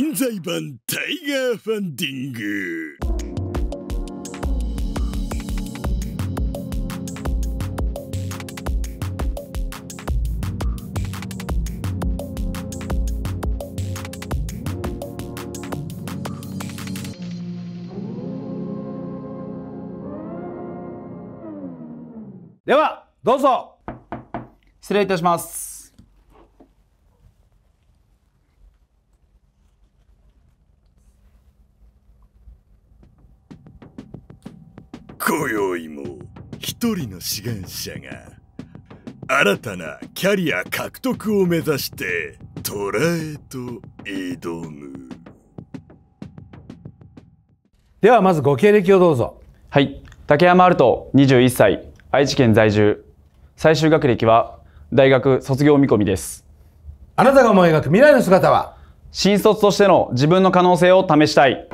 臨済版タイガーファンディングではどうぞ失礼いたします一人の志願者が新たなキャリア獲得を目指してトラへと挑むではまずご経歴をどうぞはい竹山アルト21歳愛知県在住最終学歴は大学卒業見込みですあなたが思い描く未来の姿は新卒としての自分の可能性を試したい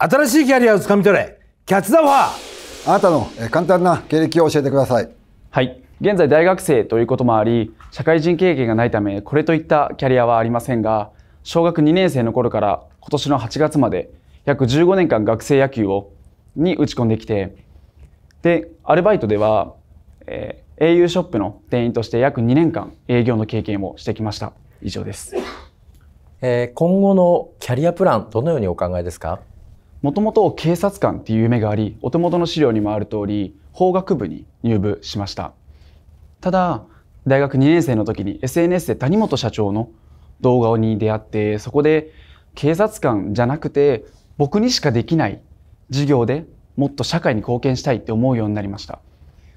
新しいキャリアをつかみ取れキャッツザ・ファーあなたの簡単な経歴を教えてくださいはい現在大学生ということもあり社会人経験がないためこれといったキャリアはありませんが小学2年生の頃から今年の8月まで約15年間学生野球をに打ち込んできてでアルバイトでは、えー、au ショップの店員として約2年間営業の経験をしてきました以上です、えー、今後のキャリアプランどのようにお考えですかもともと警察官っていう夢がありお手元の資料にもある通り法学部に入部しましたただ大学2年生の時に SNS で谷本社長の動画に出会ってそこで警察官じゃなくて僕にしかできない授業でもっと社会に貢献したいって思うようになりました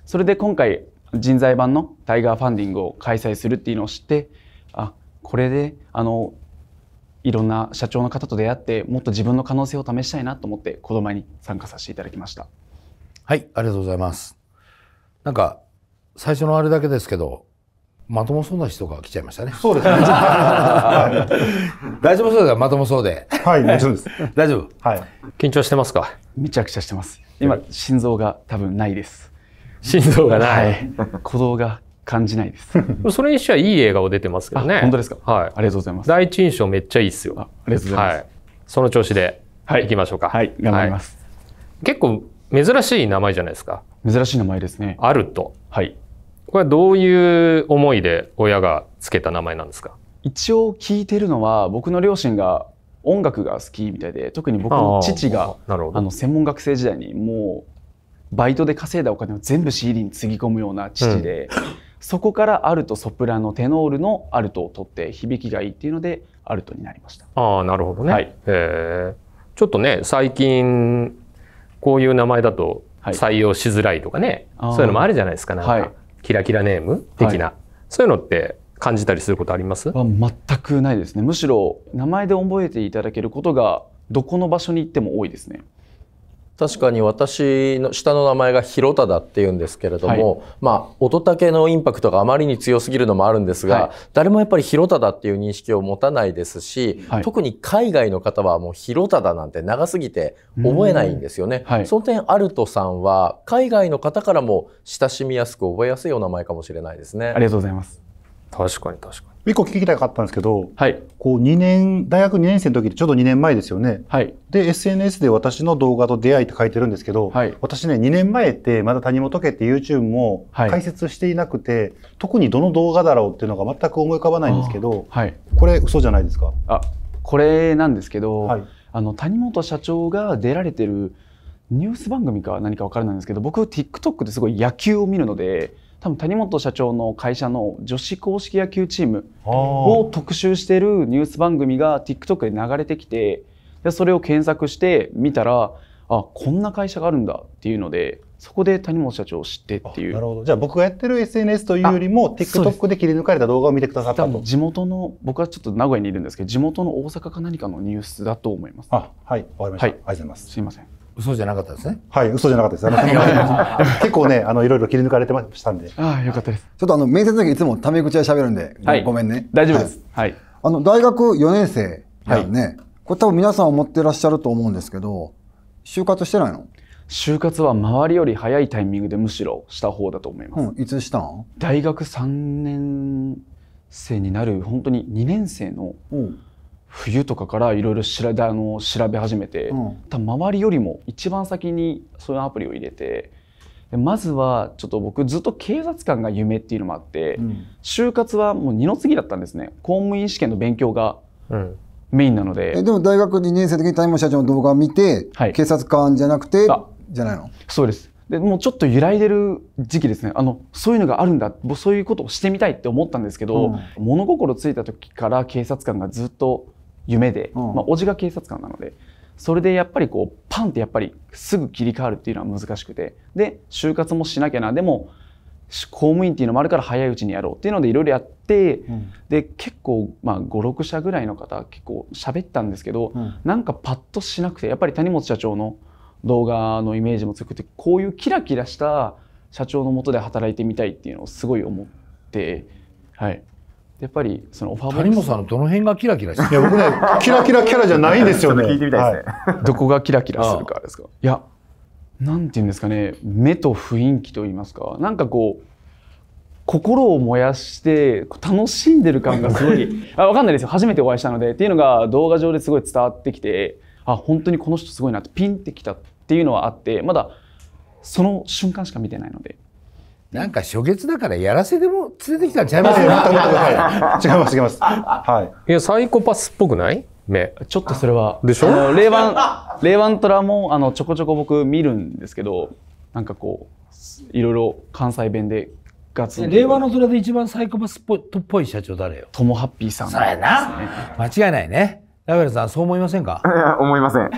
それで今回人材版のタイガーファンディングを開催するっていうのを知ってあこれであのいろんな社長の方と出会ってもっと自分の可能性を試したいなと思って子供に参加させていただきましたはいありがとうございますなんか最初のあれだけですけどまともそうな人が来ちゃいましたね。そうですね。大丈夫そうですまともそうで。はい、もちろです。大丈夫。はい。緊張してますか。めちゃくちゃしてます。今心臓が多分ないです。心臓がない。鼓動が感じないです。それにしてはいい映画を出てますけどね。本当ですか。はい。ありがとうございます。第一印象めっちゃいいっすよ。ありがとうございます。はい、その調子ではい。行きましょうか。はい、頑張ります、結構珍しい名前じゃないですか。珍しい名前ですね。あると。はい。これはどういう思いで親がつけた名前なんですか一応聞いてるのは僕の両親が音楽が好きみたいで特に僕の父があの専門学生時代にもうバイトで稼いだお金を全部 CD につぎ込むような父で、うんそこからアルトソプラノテノールのアルトを取って響きがいいっていうのでアルトになりましたああなるほどね、はい、えちょっとね最近こういう名前だと採用しづらいとかね、はい、そういうのもあるじゃないですかなんか、はい、キラキラネーム的な、はい、そういうのって感じたりすることあります全くないですねむしろ名前で覚えていただけることがどこの場所に行っても多いですね確かに私の下の名前が広だっていうんですけれども、はい、まあ乙武のインパクトがあまりに強すぎるのもあるんですが、はい、誰もやっぱり広だっていう認識を持たないですし、はい、特に海外の方はもう広だなんて長すぎて覚えないんですよね。その点アルトさんは海外の方からも親しみやすく覚えやすいお名前かもしれないですね。ありがとうございます。確かに確かに。一個聞きたかったんですけど、はい。こう2年、大学2年生の時ってちょうど2年前ですよね。はい。で、SNS で私の動画と出会いって書いてるんですけど、はい。私ね、2年前ってまだ谷本家って YouTube も解説していなくて、はい、特にどの動画だろうっていうのが全く思い浮かばないんですけど、はい。これ嘘じゃないですかあ、これなんですけど、はい。あの、谷本社長が出られてるニュース番組か何か分からないんですけど僕 TikTok ですごい野球を見るので多分谷本社長の会社の女子硬式野球チームを特集しているニュース番組が TikTok で流れてきてでそれを検索して見たらあこんな会社があるんだっていうのでそこで谷本社長を知ってっていうなるほどじゃあ僕がやってる SNS というよりも TikTok で切り抜かれた動画を見てくださったと地元の僕はちょっと名古屋にいるんですけど地元の大阪か何かのニュースだと思いますあはいわかりました、はい、ありがとうございますすいません嘘じゃなかったですね。はい、嘘じゃなかったです。結構ね、あのいろいろ切り抜かれてましたんで。ああ、よかったです。ちょっとあの面接の時いつもタメ口で喋るんで、はい、ごめんね。大丈夫です。はい。あの大学4年生だよね、はい、これ多分皆さん思ってらっしゃると思うんですけど、就活してないの？就活は周りより早いタイミングでむしろした方だと思います。うん、いつしたん？大学3年生になる本当に2年生の、うん。冬とかからいろいろ調べ始めて、うん、多分周りよりも一番先にそういうアプリを入れてでまずはちょっと僕ずっと警察官が夢っていうのもあって、うん、就活はもう二の次だったんですね公務員試験の勉強がメインなので、うん、えでも大学2年生の時に谷本社長の動画を見て、はい、警察官じゃなくてじゃないのそうですでもうちょっと揺らいでる時期ですねあのそういうのがあるんだそういうことをしてみたいって思ったんですけど、物心ついた時から警察官がずっと夢で、うん、まあ、おじが警察官なのでそれでやっぱりこうパンってやっぱりすぐ切り替わるっていうのは難しくてで就活もしなきゃなでも公務員っていうのもあるから早いうちにやろうっていうのでいろいろやって、うん、で結構、まあ、56社ぐらいの方結構喋ったんですけど、うん、なんかパッとしなくてやっぱり谷本社長の動画のイメージも強くてこういうキラキラした社長のもとで働いてみたいっていうのをすごい思って、はい、やっぱりそのオファーボックス。さんのどの辺がキラキラしてるいや僕ね、キラキラキャラじゃないんですよね。聞いてみたいですね。はい、どこがキラキラするかですかいや、なんていうんですかね、目と雰囲気といいますか、なんかこう、心を燃やして楽しんでる感がすごい あ分かんないですよ初めてお会いしたのでっていうのが動画上ですごい伝わってきてあ本当にこの人すごいなってピンってきたっていうのはあってまだその瞬間しか見てないのでなんか初月だからやらせでも連れてきたんちゃいますよ。違います、違います。はい。いや、サイコパスっぽくない目。ちょっとそれは。でしょ令和、令和トラも、あの、ちょこちょこ僕見るんですけど、なんかこう、いろいろ関西弁でガツン。令和のトラで一番サイコパスっぽいっぽい社長誰よトモハッピーさん、ね、そうやな。間違いないね。ラベルさん、そう思いませんか 思いません。思い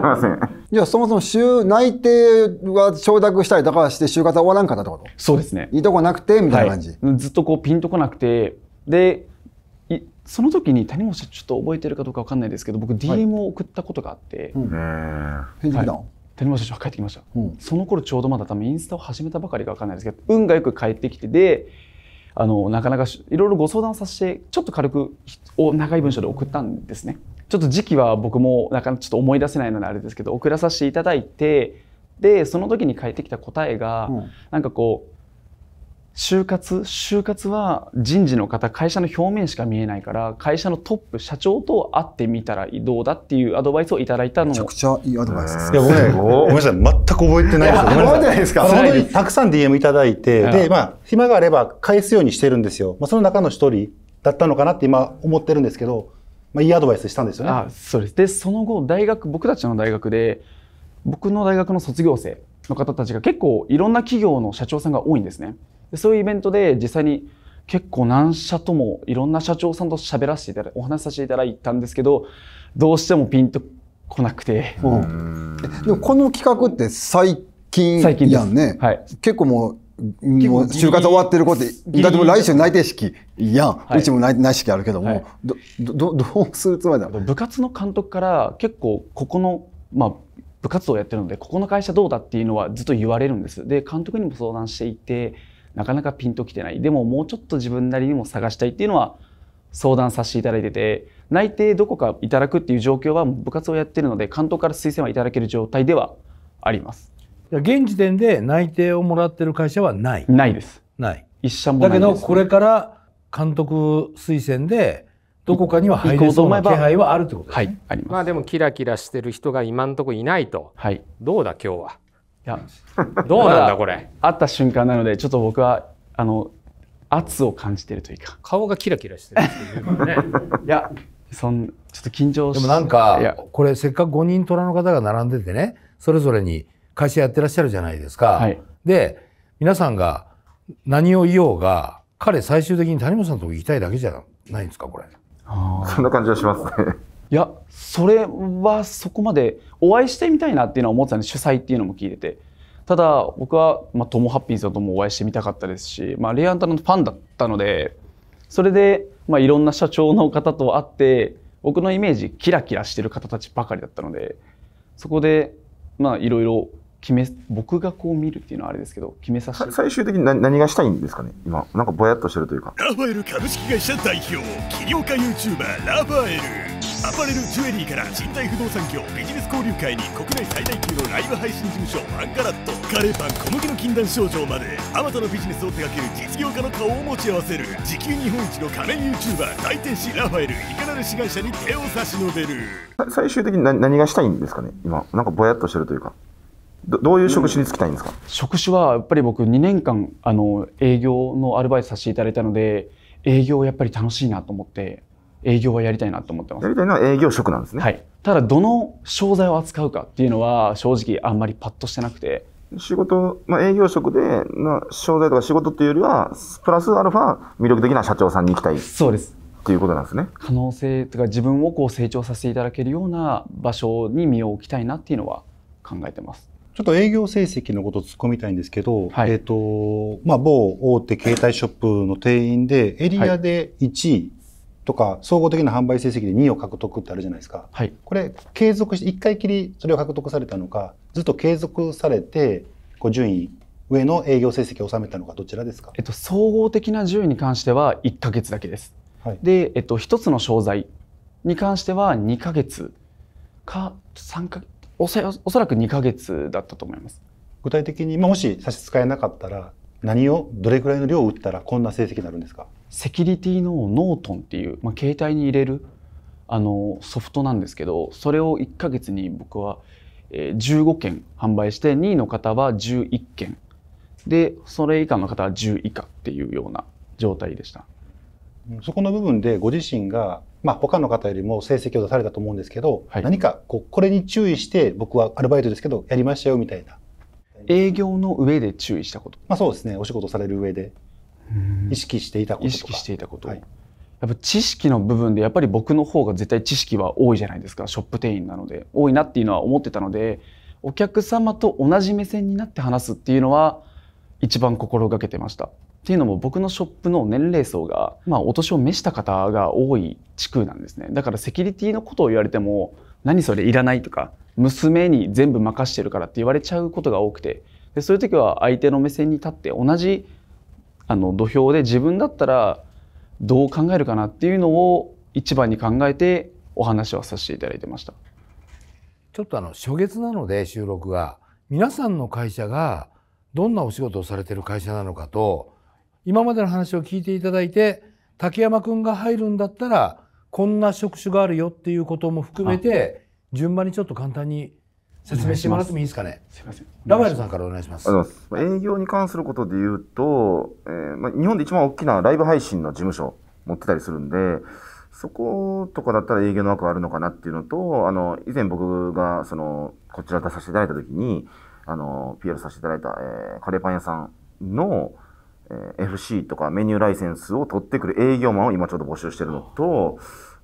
ません。じゃあそもそも週内定は承諾したりとかして就活は終わらんかったってことそうですね。いいとこなくてみたいな感じ、はい、ずっとこうピンとこなくてでその時に谷本社長ちょっと覚えてるかどうかわかんないですけど僕 DM を送ったことがあって、はいうん、の、はい谷本社長帰ってきました、うん、その頃ちょうどまだ多分インスタを始めたばかりか分かんないですけど運がよく帰ってきてであのなかなかいろいろご相談させてちょっと軽くお長い文章で送ったんですねちょっと時期は僕もなかなかちょっと思い出せないのであれですけど送らさせていただいてでその時に返ってきた答えが、うん、なんかこう就活就活は人事の方会社の表面しか見えないから会社のトップ社長と会ってみたらどうだっていうアドバイスをいただいたのめちゃくちゃいいアドバイスですいやごめんなさい全く覚えてないです覚えてないですかたくさん DM いただいてでまあ暇があれば返すようにしてるんですよ、まあ、その中の一人だったのかなって今思ってるんですけどまあ、いいアドバイスしたんですよね。あそうですでその後大学僕たちの大学で僕の大学の卒業生の方たちが結構いろんな企業の社長さんが多いんですね。でそういうイベントで実際に結構何社ともいろんな社長さんと喋らせていただお話しさせていただいたんですけどどうしてもピンとこなくて、うん、でもこの企画って最近やんね、はい、結構もうもう就活終わってる子って、だっても来週内定式いやん、はい、うちも内定式あるけども、はい、どど どうするつもりな部活の監督から結構ここの、まあ、部活動をやってるのでここの会社どうだっていうのはずっと言われるんですで監督にも相談していてなかなかピンときてないでももうちょっと自分なりにも探したいっていうのは相談させていただいてて内定どこかいただくっていう状況は部活をやってるので監督から推薦はいただける状態ではあります。現時点で内定をもらってる会社はないないですない一社もない、ね、だけどこれから監督推薦でどこかには入れそうな気配はあるってことですね、はい、ありますまあでもキラキラしてる人が今のところいないと、はい、どうだ今日はいやどうなんだこれ会 った瞬間なのでちょっと僕はあの圧を感じてるというか顔がキラキラしてるていね いやそんちょっと緊張してでもなんかこれせっかく5人虎の方が並んでてねそれぞれに会社やってらっしゃるじゃないですか。はい、で、皆さんが何を言おうが、彼最終的に谷本さんのとこ行きたいだけじゃないんですか、これ。そんな感じはしますね。いや、それはそこまでお会いしてみたいなっていうのは思ってたんで、主催っていうのも聞いてて。ただ僕は、まあ、トモハッピーさんともお会いしてみたかったですし、まあ、レイアンタのファンだったのでそれで、まあ、いろんな社長の方と会って僕のイメージキラキラしてる方たちばかりだったのでそこで、まあ、いろいろ決め僕がこう見るっていうのはあれですけど決めさせて最終的に何何がしたいんですかね今なんかぼやっとしてるというかラファエル株式会社代表起業家 YouTuber ラファエルアパレルジュエリーから賃貸不動産業ビジネス交流会に国内最大級のライブ配信事務所アンカラットカレーパン小麦の禁断症状まであまたのビジネスを手掛ける実業家の顔を持ち合わせる時給日本一の仮面 YouTuber 大天使ラファエルいかなる志願者に手を差し伸べる最終的に何何がしたいんですかね今なんかぼやっとしてるというかどどういう職種に就きたいんですか、うん、職種はやっぱり僕2年間あの営業のアルバイトさせていただいたので営業やっぱり楽しいなと思って営業はやりたいなと思ってますやりたいのは営業職なんですね、はい、ただどの商材を扱うかっていうのは正直あんまりパッとしてなくて仕事、まあ、営業職での商材とか仕事っていうよりはプラスアルファ魅力的な社長さんに行きたいそうですっていうことなんですね可能性とか自分をこう成長させていただけるような場所に身を置きたいなっていうのは考えてますちょっと営業成績のこと突っ込みたいんですけど、はい、えっ、と、まあ、某大手携帯ショップの店員で、エリアで1位とか、総合的な販売成績で2位を獲得ってあるじゃないですか。はい、これ、継続して、1回きりそれを獲得されたのか、ずっと継続されて、こう順位、上の営業成績を収めたのか、どちらですか、えっと、総合的な順位に関しては1か月だけです。はい、で、えっと、1つの商材に関しては2か月か3か月。おそらく2か月だったと思います。具体的に、もし差し支えなかったら何をどれくらいの量を打ったらこんな成績になるんですかセキュリティのノートンっていう、まあ、携帯に入れるあのソフトなんですけどそれを1か月に僕は15件販売して2位の方は11件でそれ以下の方は10以下っていうような状態でしたそこの部分でご自身がまあ、他の方よりも成績を出されたと思うんですけど、はい、何かこうこれに注意して僕はアルバイトですけどやりましたよみたいな営業の上で注意したこと、まあ、そうですねお仕事される上で意識していたこと意識していたこと、はい、やっぱ知識の部分でやっぱり僕の方が絶対知識は多いじゃないですかショップ店員なので多いなっていうのは思ってたのでお客様と同じ目線になって話すっていうのは一番心がけてましたっていうのも僕のショップの年齢層が、まあ、お年を召した方が多い地区なんですねだからセキュリティのことを言われても何それいらないとか娘に全部任してるからって言われちゃうことが多くてでそういう時は相手の目線に立って同じあの土俵で自分だったらどう考えるかなっていうのを一番に考えてお話はさせていただいてましたちょっとあの初月なので収録が皆さんの会社がどんなお仕事をされてる会社なのかと今までの話を聞いていただいて竹山君が入るんだったらこんな職種があるよっていうことも含めて順番にちょっと簡単に説明してもらってもいいですかね。すみません。ラバエルさんからお願いします。営業に関することで言うと、えー、まあ日本で一番大きなライブ配信の事務所持ってたりするんで、そことかだったら営業の枠あるのかなっていうのと、あの以前僕がそのこちら出させていただいた時に、あの PR させていただいた、えー、カレーパン屋さんのえー、FC とかメニューライセンスを取ってくる営業マンを今ちょっと募集してるのと、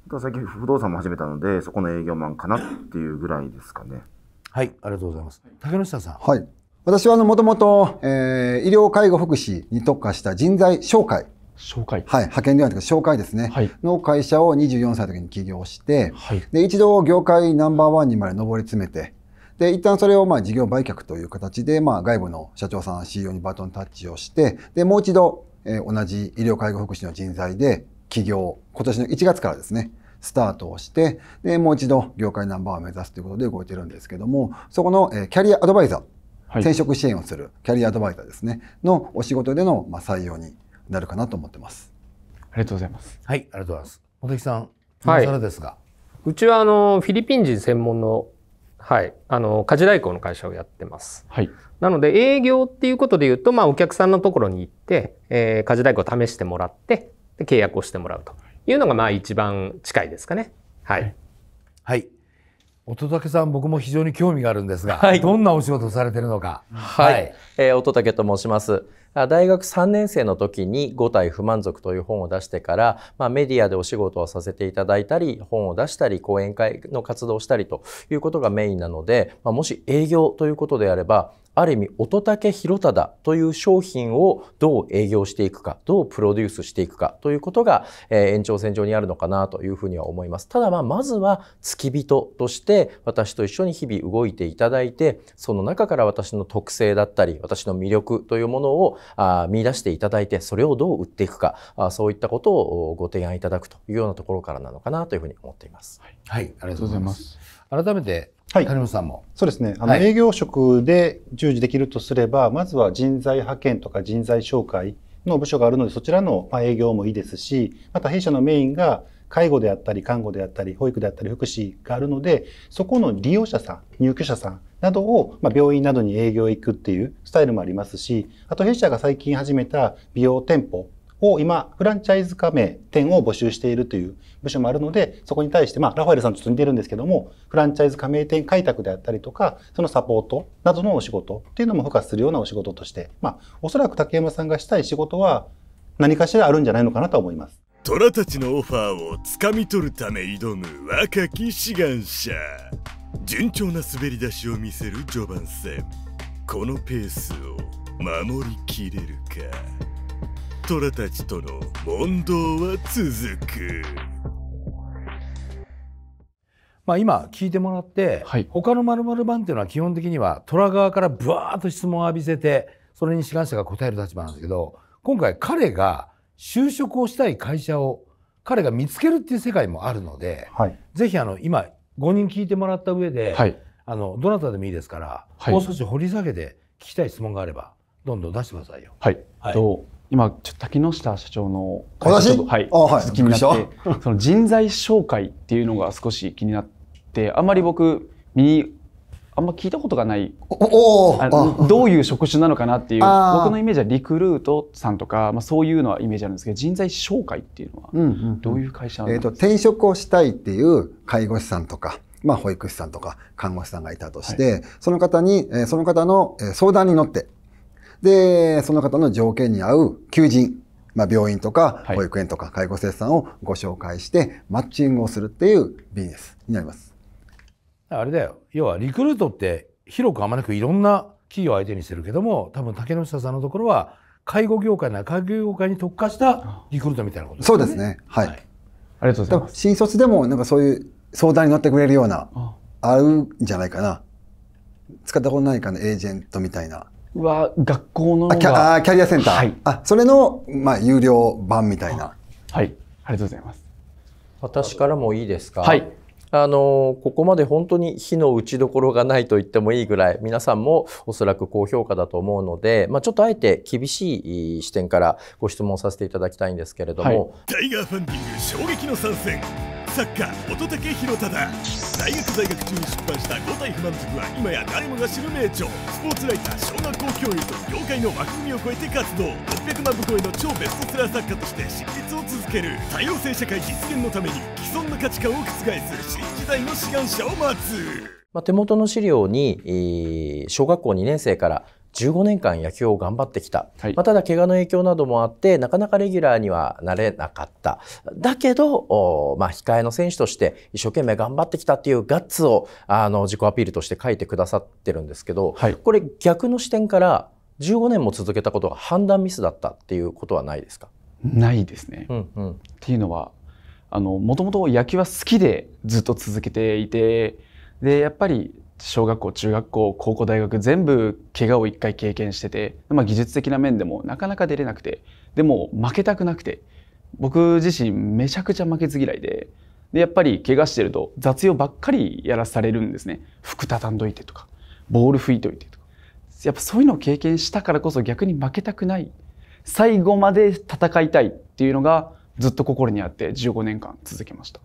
あと最近不動産も始めたので、そこの営業マンかなっていうぐらいですかね。はい、ありがとうございます。竹下さん。はい。私はあの、もともと、えー、医療介護福祉に特化した人材紹介。紹介はい、派遣ではなくて紹介ですね。はい、の会社を24歳の時に起業して、はい、で、一度業界ナンバーワンにまで上り詰めて、で、一旦それをまあ事業売却という形で、まあ外部の社長さん、CEO にバトンタッチをして、で、もう一度、えー、同じ医療介護福祉の人材で起業、今年の1月からですね、スタートをして、で、もう一度業界ナンバーを目指すということで動いてるんですけども、そこの、えー、キャリアアドバイザー、はい、転職支援をするキャリアアドバイザーですね、のお仕事での、まあ、採用になるかなと思ってます。ありがとうございます。はい、ありがとうございます。茂木さん、今更ですが、はい、うちはあのフィリピン人専門のはい、あの家事代行の会社をやってます。はい、なので営業っていうことでいうと、まあ、お客さんのところに行って、えー、家事代行を試してもらってで契約をしてもらうというのがまあ一番近いですかね。はい、はい、はい乙武さん僕も非常に興味があるんですが、はい、どんなお仕事されてるのか、はい、はい、えー、乙武と申します大学3年生の時に「五体不満足」という本を出してから、まあ、メディアでお仕事をさせていただいたり本を出したり講演会の活動をしたりということがメインなので、まあ、もし営業ということであればある意味乙武弘忠という商品をどう営業していくかどうプロデュースしていくかということが、え延長線上にあるのかなというふうには思いますただまあまずは付き人として私と一緒に日々動いていただいてその中から私の特性だったり私の魅力というものをあ見出していただいてそれをどう売っていくかあそういったことをご提案いただくというようなところからなのかなというふうに思っています。はい、はい、ありがとうございます改めてはい、谷本さんも。そうですね。あの、はい、営業職で従事できるとすれば、まずは人材派遣とか人材紹介の部署があるので、そちらの営業もいいですし、また弊社のメインが介護であったり、看護であったり、保育であったり、福祉があるので、そこの利用者さん、入居者さんなどを、まあ、病院などに営業へ行くっていうスタイルもありますし、あと弊社が最近始めた美容店舗を今、フランチャイズ加盟店を募集しているという部署もあるので、そこに対して、まあ、ラファエルさんちょっと似てるんですけども、フランチャイズ加盟店開拓であったりとか、そのサポートなどのお仕事っていうのも付加するようなお仕事として、まあ、おそらく竹山さんがしたい仕事は何かしらあるんじゃないのかなと思います。虎たちのオファーをつかみ取るため挑む若き志願者順調な滑り出しを見せる序盤戦このペースを守りきれるかトラたちとの問答は続く。まあ、今聞いてもらって、はい、他の〇〇番っていうのは基本的には虎側からぶわーと質問を浴びせてそれに志願者が答える立場なんですけど今回彼が就職をしたい会社を彼が見つけるっていう世界もあるので、はい、ぜひあの今5人聞いてもらった上で、はい、あのどなたでもいいですから、もう少し掘り下げて聞きたい質問があればどんどん出してくださいよ。はい、はい、と今ちょっと滝下社長の話はいあ、はい、気になってその人材紹介っていうのが少し気になってあんまり僕身にあんま聞いたことがないどういう職種なのかなっていう僕のイメージはリクルートさんとか、まあ、そういうのはイメージあるんですけど人材紹介っていうのはどういう会社なんですか、うんうんうん、えーと、転職をしたいっていう介護士さんとか、まあ、保育士さんとか看護師さんがいたとして、はい、その方にえその方の相談に乗ってで、その方の条件に合う求人、まあ、病院とか保育園とか介護施設さんをご紹介してマッチングをするっていうビジネスになります。あれだよ要はリクルートって広くあまなくいろんな企業相手にしてるけども多分竹下さんのところは介護業界な介護業界に特化したリクルートみたいなこと、ね、そうですね、はい、はい、ありがとうございます新卒でもなんかそういう相談に乗ってくれるような合うんじゃないかな使ったことないかなエージェントみたいなは学校のキャあキャリアセンター、はい、あそれの、まあ、有料版みたいなはいありがとうございます私からもいいですかはいあのここまで本当に火の打ちどころがないと言ってもいいぐらい皆さんもおそらく高評価だと思うので、まあ、ちょっとあえて厳しい視点からご質問させていただきたいんですけれども、はい、タイガーファンディング衝撃の参戦作家乙武宏忠大学在学中に出版した「五体不満足」は今や誰もが知る名著スポーツライター小学校教諭と業界の枠組みを超えて活動600万部超えの超ベストセラー作家として執筆を続ける多様性社会実現のために既存の価値観を覆す新時代の志願者を待つま手元の資料に、小学校2年生から15年間野球を頑張ってきた、はい、まあ、ただ怪我の影響などもあってなかなかレギュラーにはなれなかっただけど、まあ、控えの選手として一生懸命頑張ってきたっていうガッツをあの自己アピールとして書いてくださってるんですけど、はい、これ逆の視点から15年も続けたことが判断ミスだったっていうことはないですかないですね、うんうん、っていうのはもともと野球は好きでずっと続けていてでやっぱり小学校中学校高校大学全部怪我を1回経験してて、まあ、技術的な面でもなかなか出れなくてでも負けたくなくて僕自身めちゃくちゃ負けず嫌いででやっぱり怪我してると雑用ばっかりやらされるんですね服畳んどいてとかボール拭いといてとかやっぱそういうのを経験したからこそ逆に負けたくない最後まで戦いたいっていうのがずっと心にあって15年間続けました。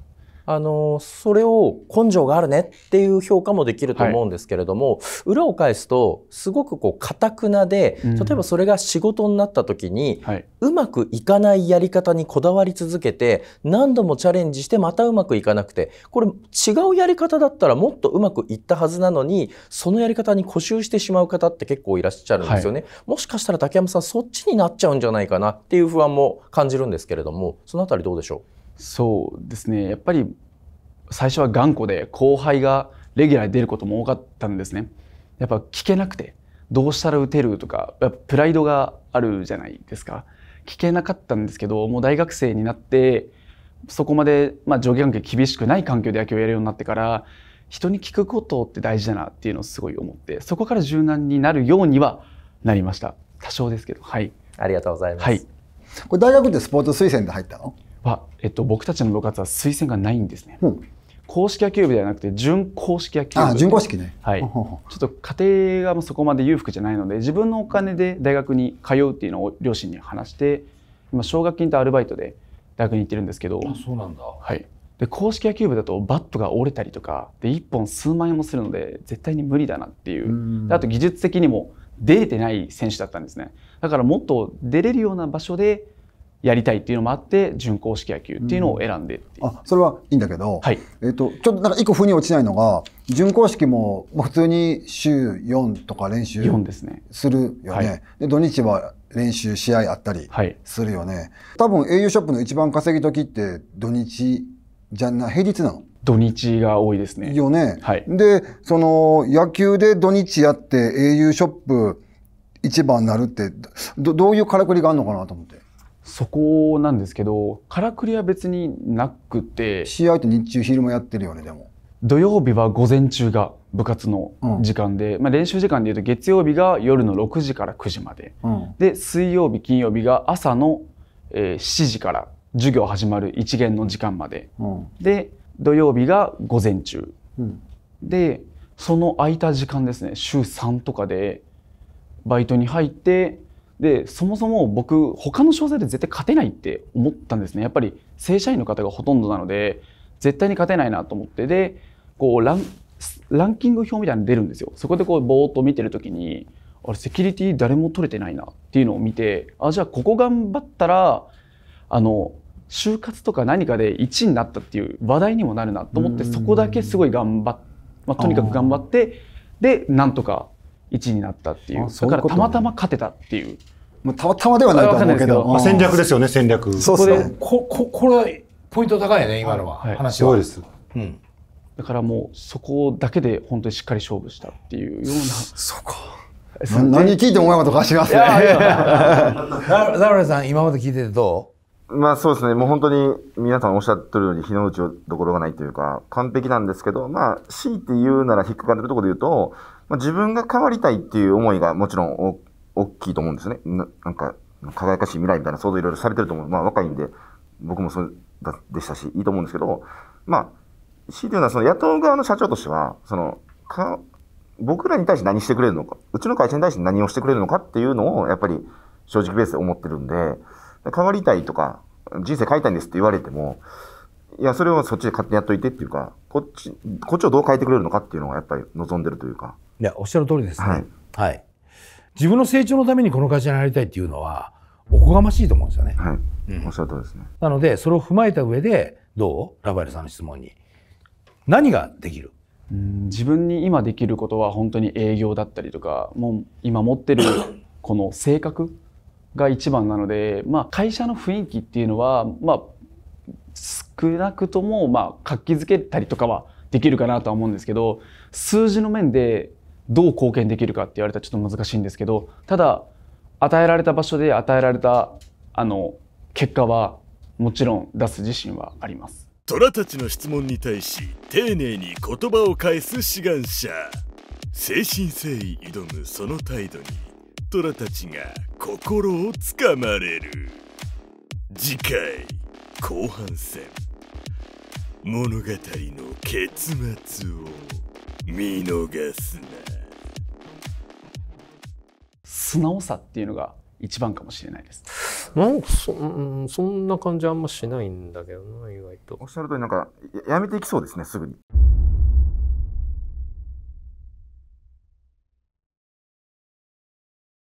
あのそれを根性があるねっていう評価もできると思うんですけれども、はい、裏を返すとすごくこう堅くなで、うん、例えばそれが仕事になった時に、はい、うまくいかないやり方にこだわり続けて何度もチャレンジしてまたうまくいかなくてこれ違うやり方だったらもっとうまくいったはずなのにそのやり方に固執してしまう方って結構いらっしゃるんですよね、はい、もしかしたら竹山さんそっちになっちゃうんじゃないかなっていう不安も感じるんですけれどもその辺りどうでしょうそうですねやっぱり最初は頑固で後輩がレギュラーに出ることも多かったんですねやっぱ聞けなくてどうしたら打てるとかやっぱプライドがあるじゃないですか聞けなかったんですけどもう大学生になってそこまで、まあ、上下関係厳しくない環境で野球をやるようになってから人に聞くことって大事だなっていうのをすごい思ってそこから柔軟になるようにはなりました多少ですけどはいありがとうございます、はい、これ大学ってスポーツ推薦で入ったのは、えっと、僕たちの部活は推薦がないんですね。うん硬式野球部ではなくて準硬式野球部あ準公式ねはいちょっと家庭がそこまで裕福じゃないので自分のお金で大学に通うっていうのを両親に話して今奨学金とアルバイトで大学に行ってるんですけどあそうなんだはいで硬式野球部だとバットが折れたりとかで1本数万円もするので絶対に無理だなっていうあと技術的にも出れてない選手だったんですねだからもっと出れるような場所でやりたいっていうのもあって準硬式野球っていうのを選んで、うん、あそれはいいんだけど、はいえーと、ちょっとなんか一個腑に落ちないのが準硬式も普通に週4とか練習するよね。で、ねはい、土日は練習試合あったりするよね、はい、多分 au ショップの一番稼ぎ時って土日じゃな平日なの土日が多いですね。よね。はい、でその野球で土日やって au ショップ一番になるってどどういうからくりがあるのかなと思って。そこなんですけどからくりは別になくて試合って日中昼もやってるよねでも土曜日は午前中が部活の時間で、うん、まあ、練習時間でいうと月曜日が夜の6時から9時まで、うん、で水曜日金曜日が朝の、えー、7時から授業始まる一限の時間まで、うん、で土曜日が午前中、でその空いた時間ですね週3とかでバイトに入ってでそもそも僕他の商材で絶対勝てないって思ったんですねやっぱり正社員の方がほとんどなので絶対に勝てないなと思ってでこうランランキング表みたいなの出るんですよそこでこうぼーっと見てる時にあれセキュリティ誰も取れてないなっていうのを見てあじゃあここ頑張ったらあの就活とか何かで1位になったっていう話題にもなるなと思ってそこだけすごい頑張っ、まあ、とにかく頑張ってでなんとか位置になったっていうだからたまたま勝てたっていう。まあ、たまたまではないと思うけど。まあ、戦略ですよね、戦略。そうですね。こ、こ、これポイント高いね、今のは。はい、話は。そうです。うん。だからもう、そこだけで本当にしっかり勝負したっていうような。そうか。何聞いても小山とかしますね。ラウラさん、今まで聞いててどうまあそうですね。もう本当に皆さんおっしゃってるように、日の打ちどころがないというか、完璧なんですけど、まあ、強いて言うなら引っかかってるところで言うと、まあ、自分が変わりたいっていう思いがもちろんお大きいと思うんですね。なんか、輝かしい未来みたいな想像いろいろされてると思う。まあ若いんで、僕もそうでしたし、いいと思うんですけど、まあ、強いて言うのはその野党側の社長としては、その、か、僕らに対して何してくれるのか、うちの会社に対して何をしてくれるのかっていうのを、やっぱり正直ベースで思ってるんで、変わりたいとか、人生変えたいんですって言われても、いや、それをそっちで勝手にやっといてっていうか、こっち、こっちをどう変えてくれるのかっていうのがやっぱり望んでるというか。いやおっしゃる通りですね、はい、はい、自分の成長のためにこの会社に入りたいっていうのはおこがましいと思うんですよね、はい、うん、おっしゃる通りですねなのでそれを踏まえた上でどうラバエルさんの質問に何ができる自分に今できることは本当に営業だったりとかもう今持ってる この性格が一番なので、まあ、会社の雰囲気っていうのは、まあ、少なくともまあ活気づけたりとかはできるかなとは思うんですけど数字の面でどう貢献できるかって言われたらちょっと難しいんですけどただ与えられた場所で与えられたあの結果はもちろん出す自信はあります虎たちの質問に対し丁寧に言葉を返す志願者誠心誠意挑むその態度に虎たちが心をつかまれる次回後半戦物語の結末を見逃すな素直さっていうのが一番かもしれないです。なんかそ,、うん、そんな感じあんましないんだけどな意外と。おっしゃる通りなんかやめていきそうですねすぐに。